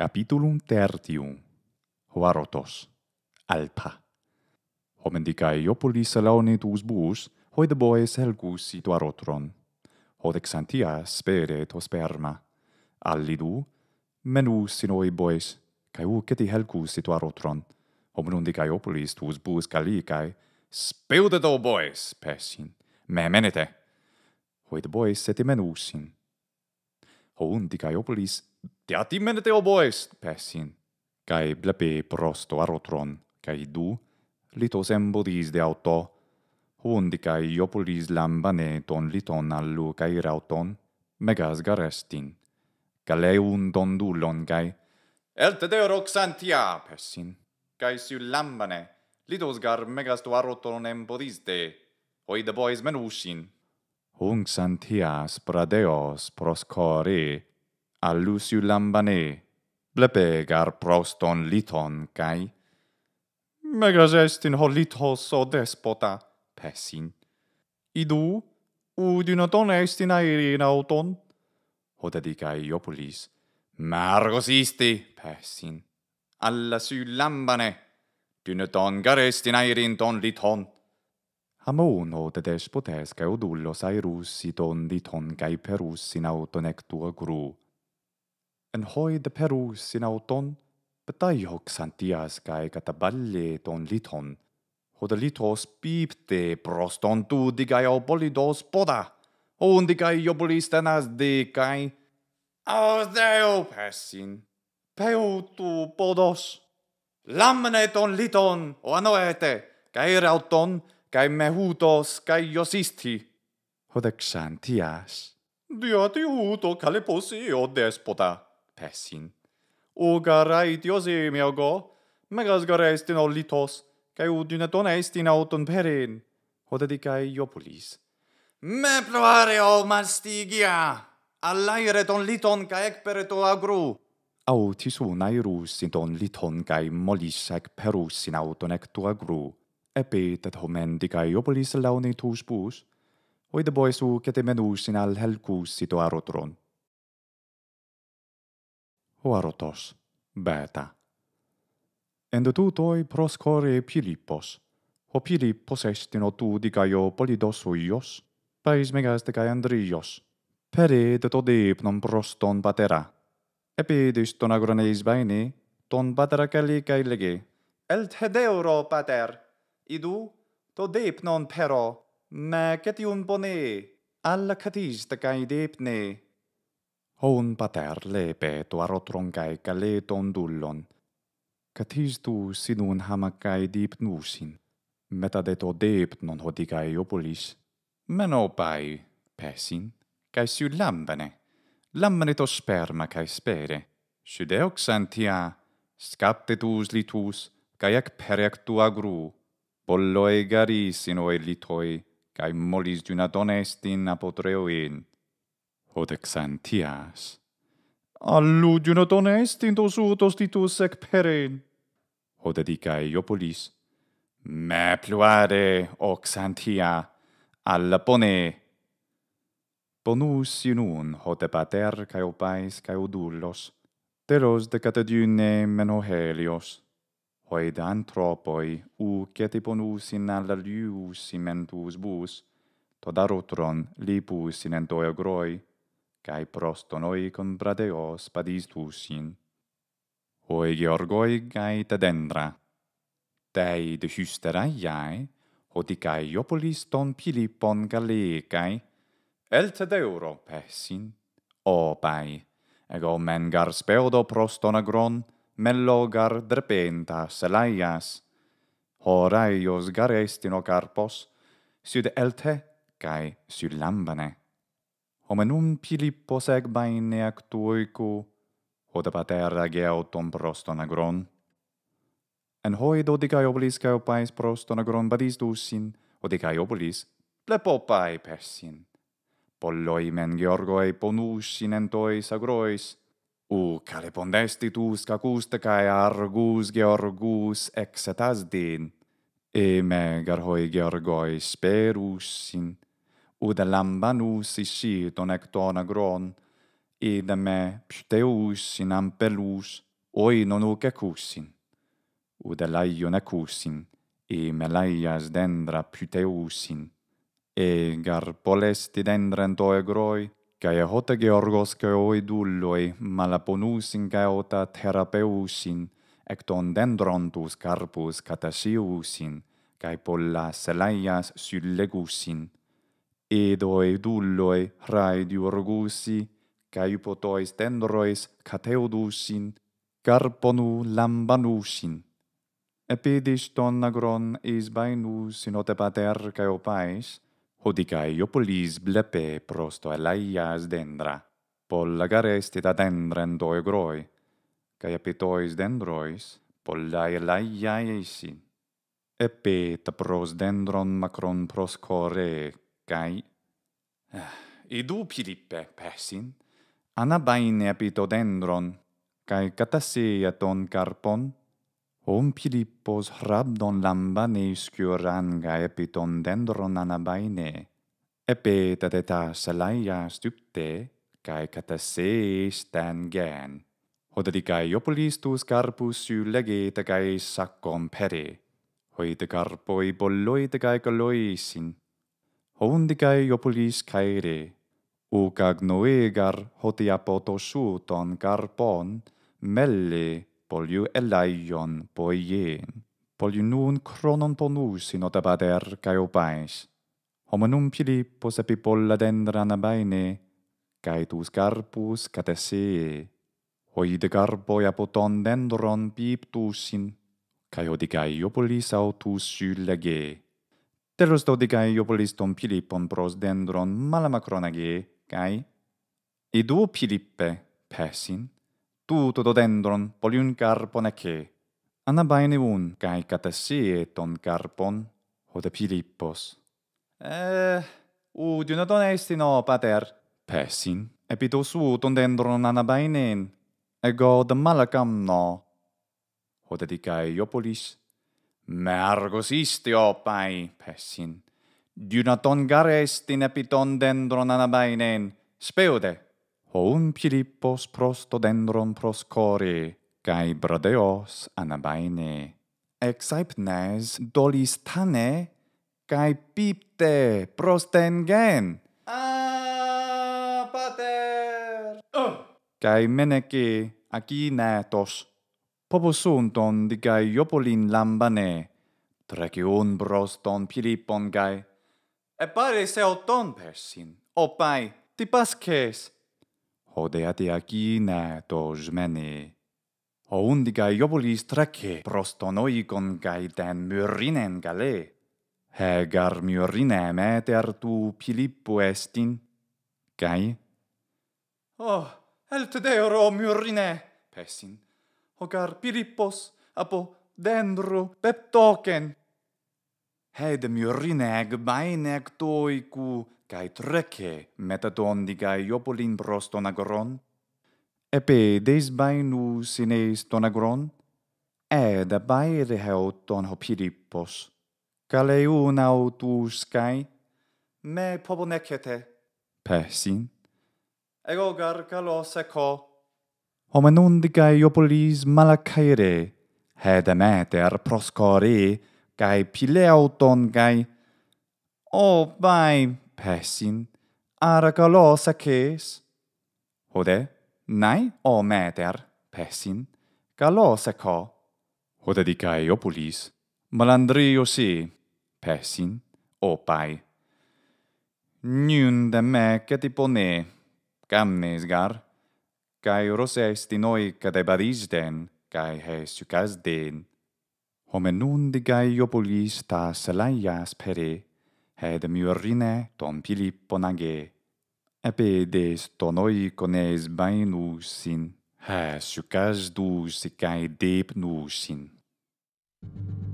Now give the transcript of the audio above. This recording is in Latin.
capitulum tertium HUAROTOS alpa homen dica iopolis alaunit usbus hoide boes helgus SITUAROTRON arotron hod ex antia spere et osperma allidu menus SINOI boes cae uceti helgus SITUAROTRON arotron homen undica iopolis tuus calicae SPEUDETO boes pesin me menete hoide boes seti menusin ho iopolis Teati menete oboes, pesin. Cae blepe prosto arotron, cae du, litos embodis de auto, hundi cae iopulis lambane ton liton allu cae rauton, megas garestin. Cale un don dulon, cae, elte deo roxantia, pesin. Cae siu lambane, litos gar megas tu arotron embodis de, oi de boes menusin. Hung santias pradeos proscore, allusiu lambane, blepe gar proston liton, cae. Megas est in ho litos o despota, pesin. Idu, udino ton est in aerien auton, hoda di iopulis. Margos isti, pesin. Alla lambane, dino ton gar est in ton liton. Amo uno de despotes caudullos ai russi di ton cae perussi nautonectua gruu en hoi de Peru sin auton, beta santias cae cata ton liton, hoda litos pipte proston tu digai obolidos poda, o un digai obolis tenas de cae, aus deo persin, peo tu podos, lamne ton liton, o anoete, cae rauton, cae mehutos, cae iosisti, hoda xantias, Dio te uto caleposi o despota pessin. O garai diosi mio go, megas gares tin olitos, kai u dune ton estin auton perin. Hoda di kai Me ploare o mastigia, allaire ton liton kai ec per to agru. Au tis un airus in ton liton kai molis ec perus in auton ec to agru. E petet homen di kai io launi tus bus, Oi de boys u ketemenu al helku sito arotron o arotos beta endo tou toi pros kore philippos o philippos est in otou di gaio polidos o ios pais megas te kai andrios pere de to de non pros ton batera e baini ton batera kali kai lege el pater i du to de non pero na ketiun bone alla catis kai depne hon pater lepe to arotron kai kale ton dullon kathis tu sinun hamakai dip nusin meta de to dip non hodikai opolis meno pai pesin kai su lambane lambane to sperma kai spere su deoxantia scapte tu usli kai ak per ak tu agru polloe garisino e litoi kai molis di una donestin apotreoin od exantias. Alludium not honest in dos ut ostitus ec peren. Od edica iopolis. me pluare, o Xantia, alla pone. Ponus in un, hote pater, cae opais, cae odullos, telos de catadune meno hoed antropoi, u cete ponus in alla lius in bus, tod lipus in entoia groi, cae prosto noi contra Deo spadis tusin. Hoi Georgoi gai tedendra, tei de justera iae, hoti cae iopolis ton pilipon galeicae, elte deuro pesin, o bai, ego men gar speodo prosto agron, men lo gar drepenta selaias, horaios gar estino carpos, sud elte cae sulambane. lambane omenum Philippos ec baine ac tuicu, hod a pater ageotum proston agron. En hoi dodicae dicae obolis cae opais proston agron badis dusin, o dicae obolis plepopae persin. Polloi men Georgoe ponusin entois agrois, u calepondesti tus cacuste cae argus Georgus exetas din, e me garhoi Georgoe sperusin, ud lambanus isi ton ecton agron, id me pteus in ampelus oi non uc ecusin, ud laion ecusin, e me laias dendra pteusin, e gar polesti dendra ento egroi, Kai a hota Georgos kai oi dulloi malaponusin kai ota terapeusin ecton dendrontus carpus catasiusin kai polla selaias sullegusin, edoe dulloe rae diurgusi, cae potois tendrois cateudusin, carponu lambanusin. Epidis ton agron is bainus in ote pater caeo hodicae iopolis blepe prosto a dendra, pol agarestit a dendra doe groi, cae epitois dendrois pol lae laiae isi. pros dendron macron pros coree, Gai. Ah, idu Philippe Persin, ana baine apito dendron, kai katasia ton carpon, hom Philippos rabdon lamba ne skuran gai apito dendron ana baine. E peta de ta salaia stupte, kai katasia stan gen. Hoda di gai opolis tus carpus su legeta gai saccom pere, Hoi te carpoi bolloi te gai caloisin, Oundicae iopulis Kaire, uca gnoegar hoti apotosuton carpon melle poliu elaion poeien. Poliu nun cronon tonusin otabader cae opains. Omanum pilipos api polla dendran abaine, cae tus carpus catesee. Hoi de carpoi dendron piiptusin, cae odicae autus sulagee. Terus to dikai ton Filipon pros dendron mala macronagi kai i du Filippe persin tu to dendron polion carpon e che ana kai catasi ton carpon o de eh u di esti no pater persin e pito su ton dendron ana baine e god mala camno o de mergus isti opae, pessin. Duna ton gare in epiton dendron anabainen, speude. O un prosto dendron cori, cae bradeos anabaine. Ex aipnes dolis tane, cae pipte prosten gen. Ah, pater! Oh! Cae meneci, aci netos. Poposunton di gai Iopolin lambane, Tregion bros ton Pilippon gai. E pare se o ton persin, O pai, ti pasces. O dea te agina to jmene. O undi gai Iopolis trece, Bros ton gai den myrinen gale. He gar myrinen me te Pilippu estin. Gai? Oh, el te deoro myrinen. Pessin ho piripos apo dendro peptoken. Hed murine ag baine actoicu, cae trece metatondicae iopolinpros ton agron, epe des bainu sineis ton agron, ed baire heo ton ho Pilippos, cae autus, cae me poponecete, pe sin. Ego gar calos echo, Omen undica Iopolis malacaere, hed er proscore, cae pileuton, auton cae, o oh, vai, pesin, ar galos acces. Hode, nai o meter, pesin, galos aco. Hode dica Iopolis, malandrio si, pesin, o Nyun de me cetipone, cam mesgar, cae ros est noi oi baris den, cae he sucas den. Home nun di iopulis ta salaias pere, ed miurrine ton pilippo nage. Epe des ton oi bainusin, bain usin, sucas dus e cae deep nusin. Thank you.